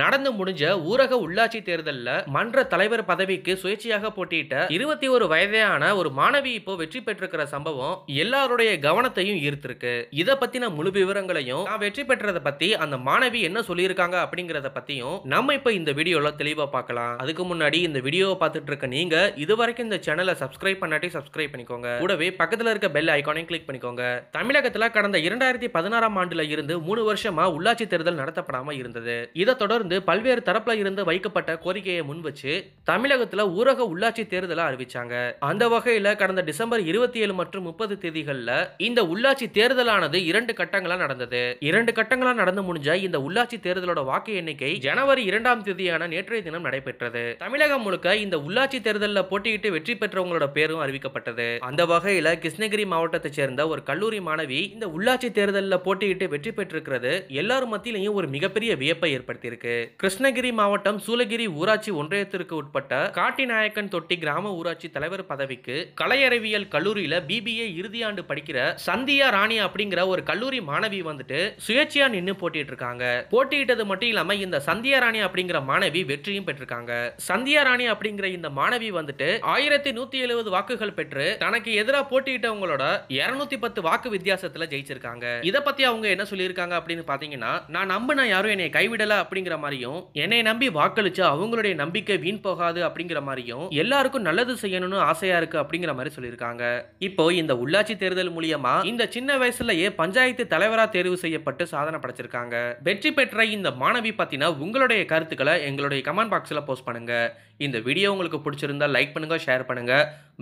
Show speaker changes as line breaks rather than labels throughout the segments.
நடந்து முடிஞ்ச ஊரக உள்ளாட்சி தேர்தலில் மன்ற தலைவர் பதவிக்கு சுயேட்சையாக போட்டியிட்ட இருபத்தி ஒரு வயதான ஒரு மாணவி இப்போ வெற்றி பெற்றிருக்கிற சம்பவம் எல்லாருடைய கவனத்தையும் ஈர்த்திருக்கு இதை பத்தின முழு விவரங்களையும் நான் வெற்றி பெற்றதை பத்தி அந்த மாணவி என்ன சொல்லியிருக்காங்க அப்படிங்கறத பத்தியும் நம்ம இப்போ இந்த வீடியோல தெளிவா பார்க்கலாம் அதுக்கு முன்னாடி இந்த வீடியோவை பார்த்துட்டு இருக்க நீங்க இதுவரைக்கும் இந்த சேனலை சப்ஸ்கிரைப் பண்ணாட்டி சப்ஸ்கிரைப் பண்ணிக்கோங்க கூடவே பக்கத்தில் இருக்க பெல் ஐக்கானையும் கிளிக் பண்ணிக்கோங்க தமிழகத்தில் கடந்த இரண்டாயிரத்தி பதினாறாம் ஆண்டுல இருந்து மூணு வருஷமா உள்ளாட்சி தேர்தல் நடத்தப்படாமல் இருந்தது இதை தொடர்ந்து தொடர்ந்து பல்வேறு தரப்புல இருந்து வைக்கப்பட்ட கோரிக்கையை முன் வச்சு தமிழகத்துல ஊரக உள்ளாட்சி தேர்தலை அறிவிச்சாங்க அந்த வகையில கடந்த டிசம்பர் இருபத்தி ஏழு மற்றும் முப்பது தேதிகள்ல இந்த உள்ளாட்சி தேர்தலானது இரண்டு கட்டங்களா நடந்தது இரண்டு கட்டங்களா நடந்து முடிஞ்ச இந்த உள்ளாட்சி தேர்தலோட வாக்கு எண்ணிக்கை ஜனவரி இரண்டாம் தேதியான நேற்றைய தினம் நடைபெற்றது தமிழகம் முழுக்க இந்த உள்ளாட்சி தேர்தலில் போட்டியிட்டு வெற்றி பெற்றவங்களோட பேரும் அறிவிக்கப்பட்டது அந்த வகையில கிருஷ்ணகிரி மாவட்டத்தை சேர்ந்த ஒரு கல்லூரி மாணவி இந்த உள்ளாட்சி தேர்தலில் போட்டியிட்டு வெற்றி பெற்றிருக்கிறது எல்லாரும் மத்தியிலையும் ஒரு மிகப்பெரிய வியப்பை ஏற்படுத்தியிருக்கு கிருஷ்ணகிரி மாவட்டம் சூலகிரி ஊராட்சி ஒன்றியத்திற்கு உட்பட்ட காட்டிநாயக்கன் தொட்டி கிராம ஊராட்சி தலைவர் பதவிக்கு கலையறிவியல் கல்லூரியில பிபிஏ ஆண்டு படிக்கிற சந்தியா ராணி அப்படிங்கிற ஒரு கல்லூரி மாணவி வந்துட்டு சுயேட்சியா நின்று போட்டிட்டு இருக்காங்க போட்டியிட்டது மட்டும் இல்லாம இந்த சந்தியா ராணி அப்படிங்கிற மாணவி வெற்றியும் பெற்றிருக்காங்க சந்தியா ராணி அப்படிங்கிற இந்த மாணவி வந்துட்டு ஆயிரத்தி நூத்தி எழுபது வாக்குகள் பெற்று தனக்கு எதிராக போட்டியிட்டவங்களோட இருநூத்தி பத்து வாக்கு வித்தியாசத்துல ஜெயிச்சிருக்காங்க இதை பத்தி அவங்க என்ன சொல்லியிருக்காங்க அப்படின்னு பாத்தீங்கன்னா நான் நம்பின யாரும் என்னை கைவிடல அப்படிங்கிற அப்படிங்கிற மாதிரியும் என்னை நம்பி வாக்களிச்சு அவங்களுடைய நம்பிக்கை வீண் போகாது அப்படிங்கிற மாதிரியும் எல்லாருக்கும் நல்லது செய்யணும்னு ஆசையா இருக்கு அப்படிங்கிற மாதிரி சொல்லியிருக்காங்க இப்போ இந்த உள்ளாட்சி தேர்தல் மூலியமா இந்த சின்ன வயசுலயே பஞ்சாயத்து தலைவரா தேர்வு செய்யப்பட்டு சாதனை படைச்சிருக்காங்க வெற்றி பெற்ற இந்த மாணவி பத்தின உங்களுடைய கருத்துக்களை எங்களுடைய கமெண்ட் பாக்ஸில் போஸ்ட் பண்ணுங்க இந்த வீடியோ உங்களுக்கு பிடிச்சிருந்தா லைக் பண்ணுங்க ஷேர் பண்ணுங்க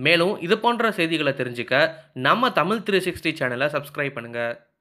மேலும் இது போன்ற செய்திகளை தெரிஞ்சுக்க நம்ம தமிழ் த்ரீ சிக்ஸ்டி சேனலை சப்ஸ்கிரைப் பண்ணுங்கள்